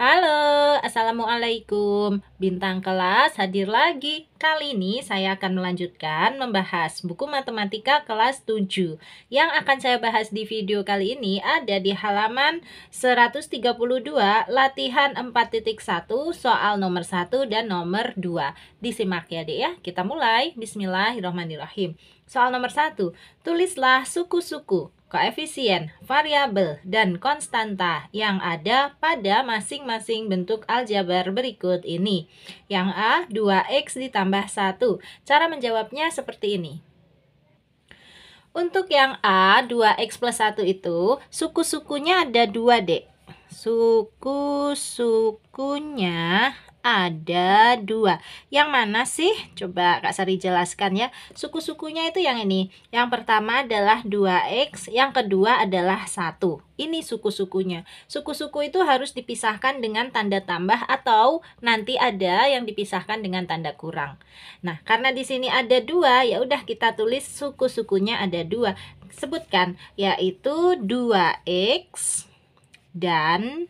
Halo, Assalamualaikum Bintang kelas hadir lagi Kali ini saya akan melanjutkan membahas buku matematika kelas 7 Yang akan saya bahas di video kali ini ada di halaman 132 Latihan 4.1 soal nomor 1 dan nomor 2 Disimak ya dek ya, kita mulai Bismillahirrahmanirrahim Soal nomor 1, tulislah suku-suku koefisien, variabel, dan konstanta yang ada pada masing-masing bentuk aljabar berikut ini. Yang A, 2x ditambah 1. Cara menjawabnya seperti ini. Untuk yang A, 2x plus 1 itu suku-sukunya ada 2, Dek. Suku-sukunya ada dua. Yang mana sih? Coba Kak Sari jelaskan ya. Suku-sukunya itu yang ini. Yang pertama adalah 2X, yang kedua adalah 1. Ini suku-sukunya. Suku-suku itu harus dipisahkan dengan tanda tambah atau nanti ada yang dipisahkan dengan tanda kurang. Nah, karena di sini ada dua, ya udah kita tulis suku-sukunya ada dua. Sebutkan, yaitu 2X dan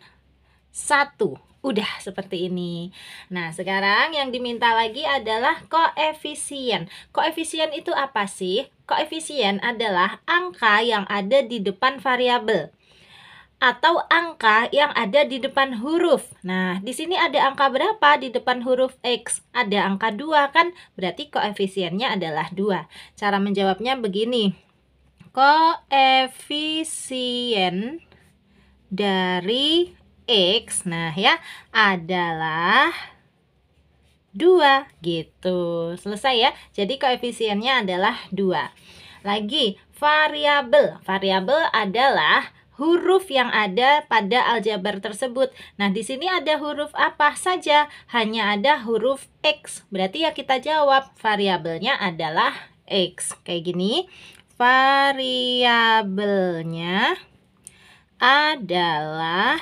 1 udah seperti ini. Nah, sekarang yang diminta lagi adalah koefisien. Koefisien itu apa sih? Koefisien adalah angka yang ada di depan variabel atau angka yang ada di depan huruf. Nah, di sini ada angka berapa di depan huruf X? Ada angka 2 kan? Berarti koefisiennya adalah 2. Cara menjawabnya begini. Koefisien dari X nah ya adalah 2 gitu. Selesai ya. Jadi koefisiennya adalah 2. Lagi variabel. Variabel adalah huruf yang ada pada aljabar tersebut. Nah, di sini ada huruf apa saja? Hanya ada huruf X. Berarti ya kita jawab variabelnya adalah X. Kayak gini. Variabelnya adalah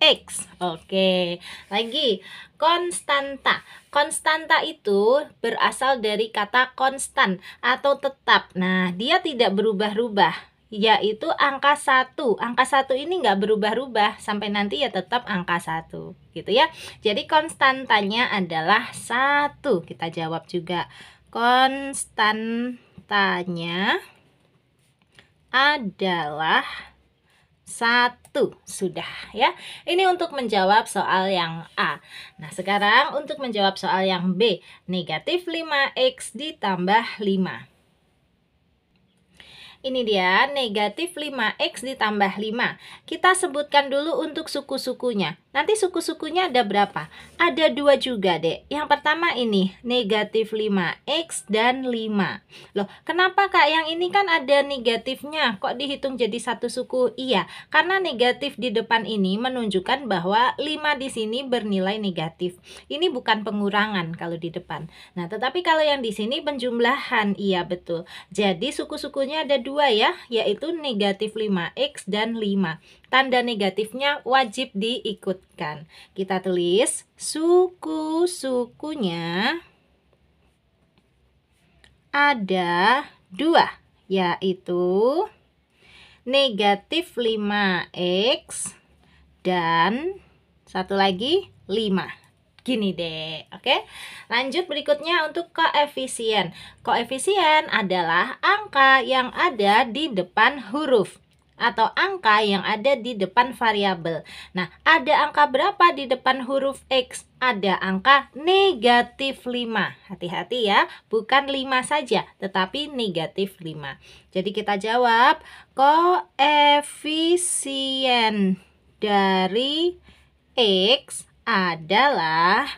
X. Oke. Lagi konstanta. Konstanta itu berasal dari kata konstan atau tetap. Nah, dia tidak berubah-ubah yaitu angka satu. Angka satu ini nggak berubah-ubah sampai nanti ya tetap angka satu, gitu ya. Jadi konstantanya adalah satu. Kita jawab juga konstantanya adalah satu, sudah ya. Ini untuk menjawab soal yang A. Nah, sekarang untuk menjawab soal yang B. Negatif 5X ditambah 5. Ini dia, negatif 5X ditambah 5. Kita sebutkan dulu untuk suku-sukunya. Nanti suku-sukunya ada berapa? Ada dua juga, deh. Yang pertama ini, negatif 5X dan 5. Loh, kenapa kak yang ini kan ada negatifnya? Kok dihitung jadi satu suku? Iya, karena negatif di depan ini menunjukkan bahwa 5 di sini bernilai negatif. Ini bukan pengurangan kalau di depan. Nah, tetapi kalau yang di sini penjumlahan, iya betul. Jadi suku-sukunya ada dua ya, yaitu negatif 5X dan 5. Tanda negatifnya wajib diikutkan. Kita tulis suku-sukunya ada dua, yaitu negatif 5X dan satu lagi 5 gini deh. Oke. Lanjut berikutnya untuk koefisien. Koefisien adalah angka yang ada di depan huruf atau angka yang ada di depan variabel. Nah, ada angka berapa di depan huruf X? Ada angka negatif 5. Hati-hati ya, bukan 5 saja, tetapi negatif 5. Jadi kita jawab koefisien dari X adalah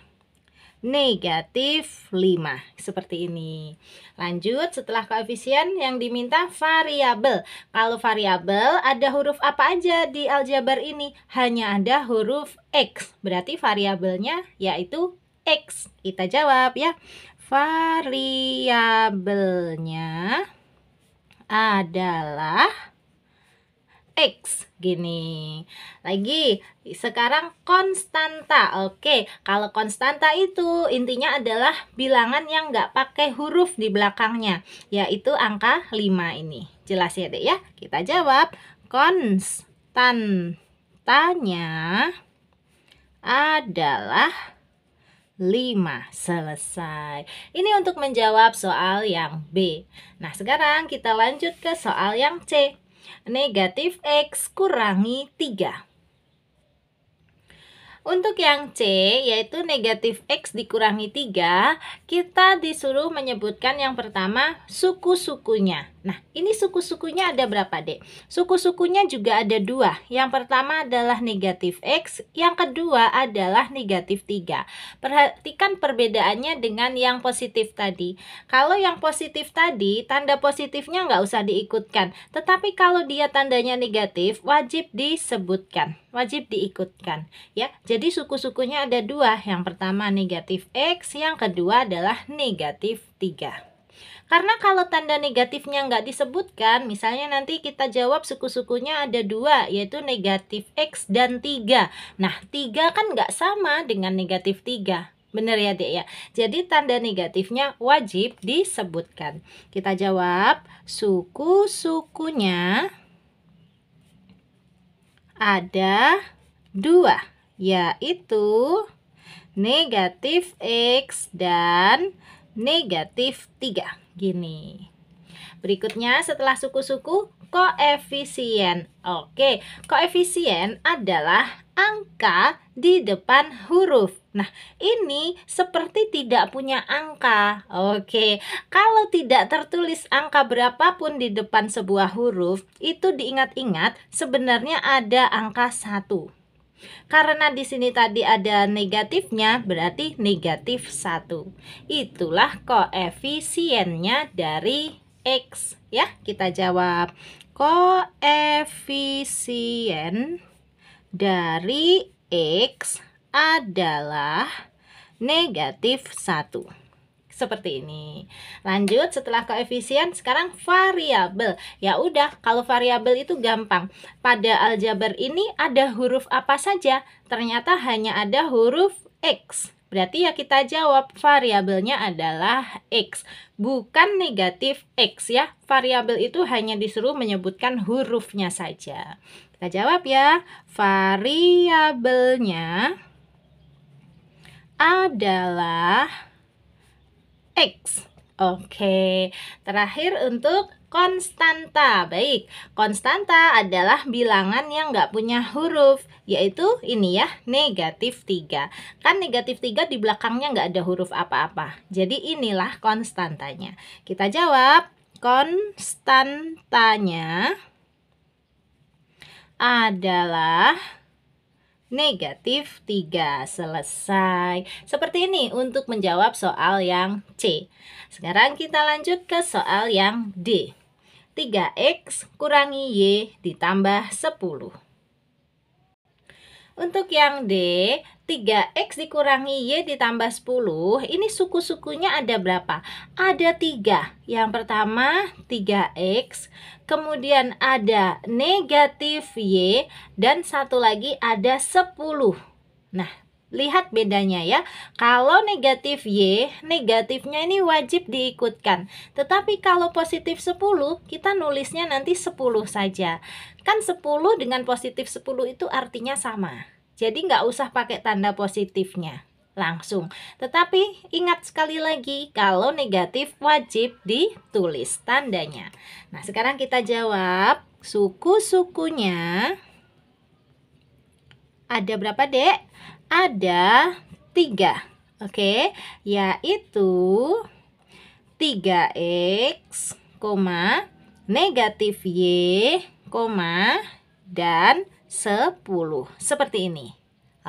negatif 5 seperti ini lanjut setelah koefisien yang diminta variabel kalau variabel ada huruf apa aja di aljabar ini hanya ada huruf X berarti variabelnya yaitu X kita jawab ya variabelnya adalah X gini. Lagi sekarang konstanta. Oke, kalau konstanta itu intinya adalah bilangan yang nggak pakai huruf di belakangnya, yaitu angka 5 ini. Jelas ya, Dek ya? Kita jawab konstantanya adalah 5 selesai. Ini untuk menjawab soal yang B. Nah, sekarang kita lanjut ke soal yang C negatif X kurangi 3. Untuk yang C, yaitu negatif X dikurangi 3, kita disuruh menyebutkan yang pertama suku-sukunya. Nah, ini suku-sukunya ada berapa, Dek? Suku-sukunya juga ada dua. Yang pertama adalah negatif X, yang kedua adalah negatif 3. Perhatikan perbedaannya dengan yang positif tadi. Kalau yang positif tadi, tanda positifnya nggak usah diikutkan. Tetapi kalau dia tandanya negatif, wajib disebutkan, wajib diikutkan. Ya, jadi suku-sukunya ada dua. Yang pertama negatif X, yang kedua adalah negatif 3. Karena kalau tanda negatifnya nggak disebutkan, misalnya nanti kita jawab suku-sukunya ada dua, yaitu negatif X dan 3. Nah, 3 kan nggak sama dengan negatif 3. Benar ya dek ya Jadi tanda negatifnya wajib disebutkan Kita jawab Suku-sukunya Ada dua Yaitu Negatif X dan negatif 3. Gini. Berikutnya setelah suku-suku koefisien. Oke, koefisien adalah angka di depan huruf. Nah, ini seperti tidak punya angka. Oke, kalau tidak tertulis angka berapapun di depan sebuah huruf, itu diingat-ingat sebenarnya ada angka satu. Karena di sini tadi ada negatifnya, berarti negatif 1. Itulah koefisiennya dari X. Ya, kita jawab koefisien dari X adalah negatif 1 seperti ini. Lanjut setelah koefisien sekarang variabel. Ya udah kalau variabel itu gampang. Pada aljabar ini ada huruf apa saja? Ternyata hanya ada huruf x. Berarti ya kita jawab variabelnya adalah x, bukan negatif x ya. Variabel itu hanya disuruh menyebutkan hurufnya saja. Kita jawab ya, variabelnya adalah X. Oke, terakhir untuk konstanta. Baik, konstanta adalah bilangan yang nggak punya huruf, yaitu ini ya, negatif 3. Kan negatif 3 di belakangnya nggak ada huruf apa-apa. Jadi inilah konstantanya. Kita jawab, konstantanya adalah negatif 3. Selesai. Seperti ini untuk menjawab soal yang C. Sekarang kita lanjut ke soal yang D. 3x kurangi y ditambah 10. Untuk yang D, 3X dikurangi Y ditambah 10, ini suku-sukunya ada berapa? Ada 3. Yang pertama 3X, kemudian ada negatif Y, dan satu lagi ada 10. Nah, Lihat bedanya ya. Kalau negatif Y, negatifnya ini wajib diikutkan. Tetapi kalau positif 10, kita nulisnya nanti 10 saja. Kan 10 dengan positif 10 itu artinya sama. Jadi nggak usah pakai tanda positifnya langsung. Tetapi ingat sekali lagi, kalau negatif wajib ditulis tandanya. Nah, sekarang kita jawab suku-sukunya ada berapa, Dek? ada tiga. Oke, okay? yaitu 3x, negatif y, dan 10. Seperti ini.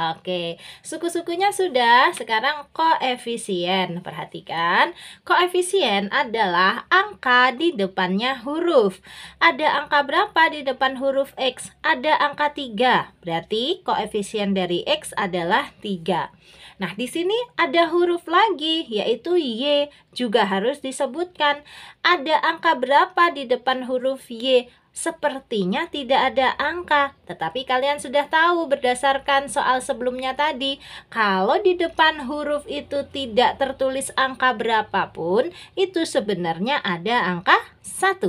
Oke, suku-sukunya sudah. Sekarang koefisien. Perhatikan, koefisien adalah angka di depannya huruf. Ada angka berapa di depan huruf X? Ada angka 3. Berarti koefisien dari X adalah 3. Nah, di sini ada huruf lagi, yaitu Y. Juga harus disebutkan. Ada angka berapa di depan huruf Y? Sepertinya tidak ada angka, tetapi kalian sudah tahu berdasarkan soal sebelumnya tadi, kalau di depan huruf itu tidak tertulis angka berapapun, itu sebenarnya ada angka 1.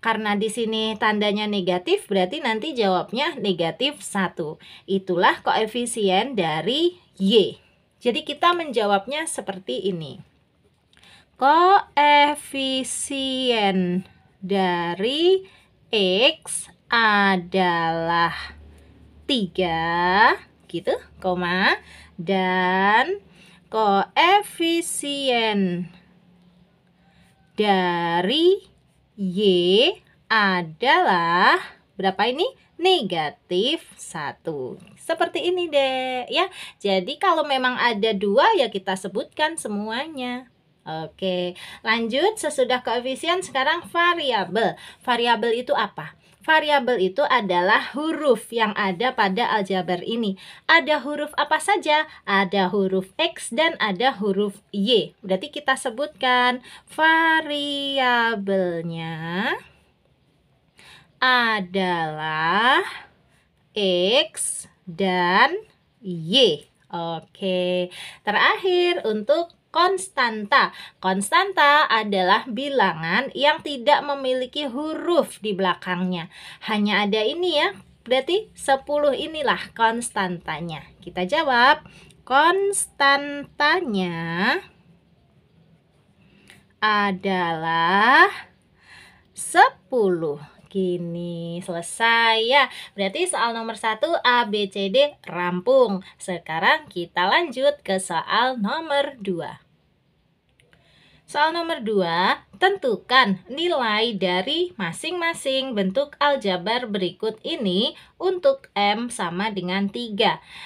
Karena di sini tandanya negatif, berarti nanti jawabnya negatif 1. Itulah koefisien dari Y. Jadi kita menjawabnya seperti ini. Koefisien dari X adalah 3 gitu, koma dan koefisien dari Y adalah berapa ini? Negatif 1 Seperti ini deh ya Jadi kalau memang ada dua ya kita sebutkan semuanya Oke, lanjut sesudah koefisien sekarang variabel. Variabel itu apa? Variabel itu adalah huruf yang ada pada aljabar ini. Ada huruf apa saja? Ada huruf X dan ada huruf Y. Berarti kita sebutkan variabelnya adalah X dan Y. Oke, terakhir untuk konstanta. Konstanta adalah bilangan yang tidak memiliki huruf di belakangnya. Hanya ada ini ya, berarti 10 inilah konstantanya. Kita jawab, konstantanya adalah 10. Gini, selesai ya. Berarti soal nomor 1 A, B, C, D rampung. Sekarang kita lanjut ke soal nomor 2. Soal nomor 2, tentukan nilai dari masing-masing bentuk aljabar berikut ini untuk M sama dengan 3.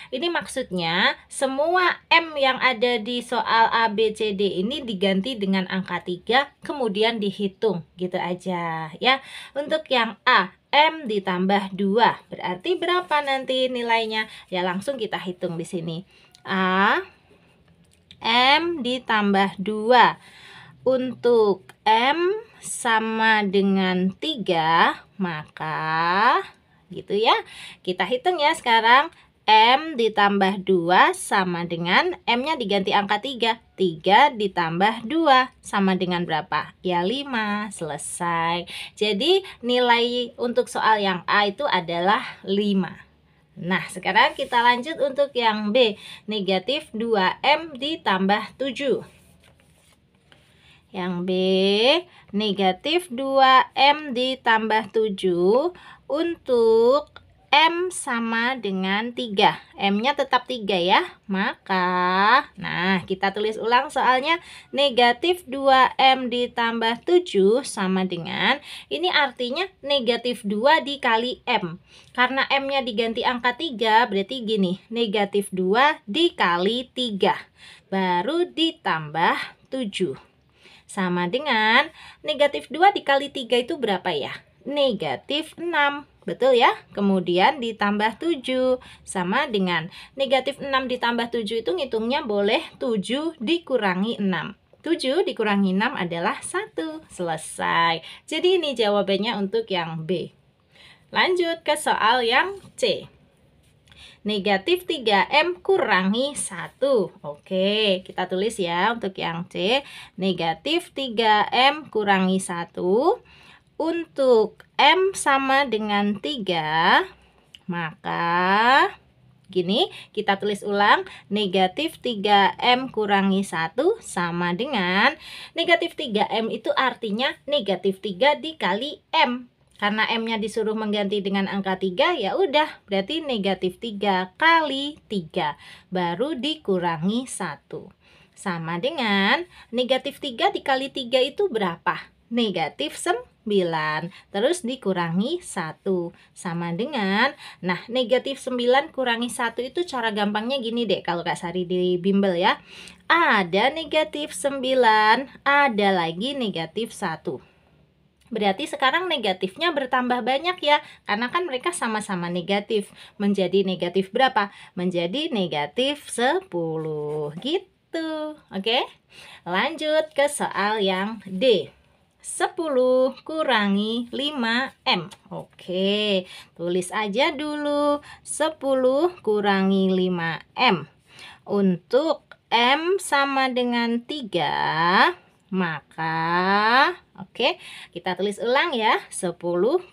Ini maksudnya semua M yang ada di soal abcd ini diganti dengan angka 3 kemudian dihitung gitu aja ya. Untuk yang A, M ditambah 2 berarti berapa nanti nilainya? Ya langsung kita hitung di sini. A M ditambah 2 untuk M sama dengan 3, maka gitu ya. Kita hitung ya sekarang. M ditambah 2 sama dengan M-nya diganti angka 3. 3 ditambah 2 sama dengan berapa? Ya 5. Selesai. Jadi nilai untuk soal yang A itu adalah 5. Nah, sekarang kita lanjut untuk yang B. Negatif 2M ditambah 7. Yang B, negatif 2M ditambah 7 untuk M sama dengan 3. M-nya tetap 3 ya. Maka, nah kita tulis ulang soalnya. Negatif 2M ditambah 7 sama dengan, ini artinya negatif 2 dikali M. Karena M-nya diganti angka 3, berarti gini. Negatif 2 dikali 3. Baru ditambah 7. Sama dengan negatif 2 dikali 3 itu berapa ya? Negatif 6. Betul ya? Kemudian ditambah 7 sama dengan negatif 6 ditambah 7 itu ngitungnya boleh 7 dikurangi 6. 7 dikurangi 6 adalah 1. Selesai. Jadi ini jawabannya untuk yang B. Lanjut ke soal yang C. Negatif 3M kurangi 1. Oke, kita tulis ya untuk yang C. Negatif 3M kurangi 1. Untuk M sama dengan 3, maka gini kita tulis ulang negatif 3M kurangi 1 sama dengan negatif 3M itu artinya negatif 3 dikali M karena M-nya disuruh mengganti dengan angka 3, ya udah, berarti negatif 3 kali 3, baru dikurangi 1. Sama dengan negatif 3 dikali 3 itu berapa? Negatif 9. terus dikurangi 1 sama dengan nah negatif 9 kurangi 1 itu cara gampangnya gini deh kalau Kak Sari di bimbel ya ada negatif 9 ada lagi negatif 1 Berarti sekarang negatifnya bertambah banyak ya, karena kan mereka sama-sama negatif. Menjadi negatif berapa? Menjadi negatif 10 gitu. Oke, lanjut ke soal yang D. 10 kurangi 5M Oke, tulis aja dulu 10 kurangi 5M Untuk M sama dengan 3 maka, oke, okay, kita tulis ulang ya. 10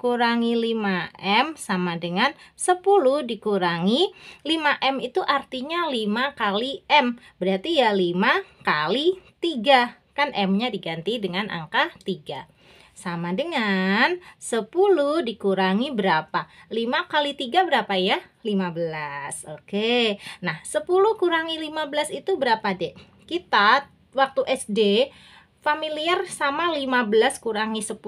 kurangi 5M sama dengan 10 dikurangi 5M itu artinya 5 kali M. Berarti ya 5 kali 3. Kan M-nya diganti dengan angka 3 sama dengan 10 dikurangi berapa? 5 kali 3 berapa ya? 15. Oke. Nah, 10 kurangi 15 itu berapa, Dek? Kita waktu SD familiar sama 15 kurangi 10.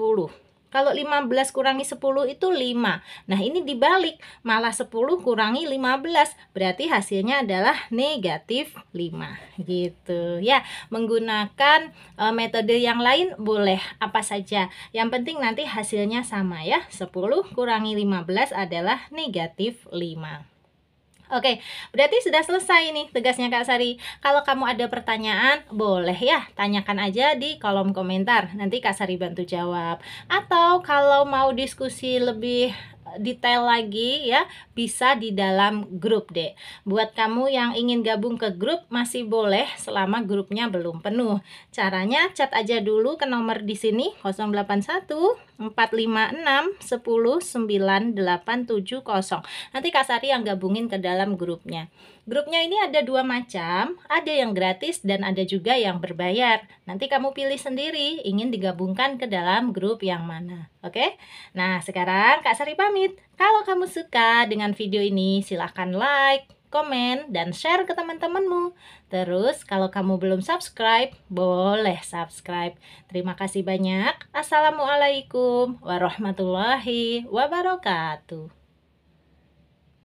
Kalau 15 kurangi 10 itu 5. Nah, ini dibalik, malah 10 kurangi 15, berarti hasilnya adalah negatif 5. Gitu ya. Menggunakan e, metode yang lain boleh apa saja. Yang penting nanti hasilnya sama ya. 10 kurangi 15 adalah negatif 5. Oke, berarti sudah selesai nih tugasnya Kak Sari. Kalau kamu ada pertanyaan, boleh ya tanyakan aja di kolom komentar. Nanti Kak Sari bantu jawab. Atau kalau mau diskusi lebih eh, detail lagi ya bisa di dalam grup deh buat kamu yang ingin gabung ke grup masih boleh selama grupnya belum penuh caranya chat aja dulu ke nomor di sini 081 empat lima enam sepuluh sembilan delapan tujuh kosong Nanti Kak Sari yang gabungin ke dalam grupnya. Grupnya ini ada dua macam, ada yang gratis dan ada juga yang berbayar. Nanti kamu pilih sendiri ingin digabungkan ke dalam grup yang mana. Oke? Nah, sekarang Kak Sari pamit. Kalau kamu suka dengan video ini, silahkan like, komen, dan share ke teman-temanmu. Terus, kalau kamu belum subscribe, boleh subscribe. Terima kasih banyak. Assalamualaikum warahmatullahi wabarakatuh.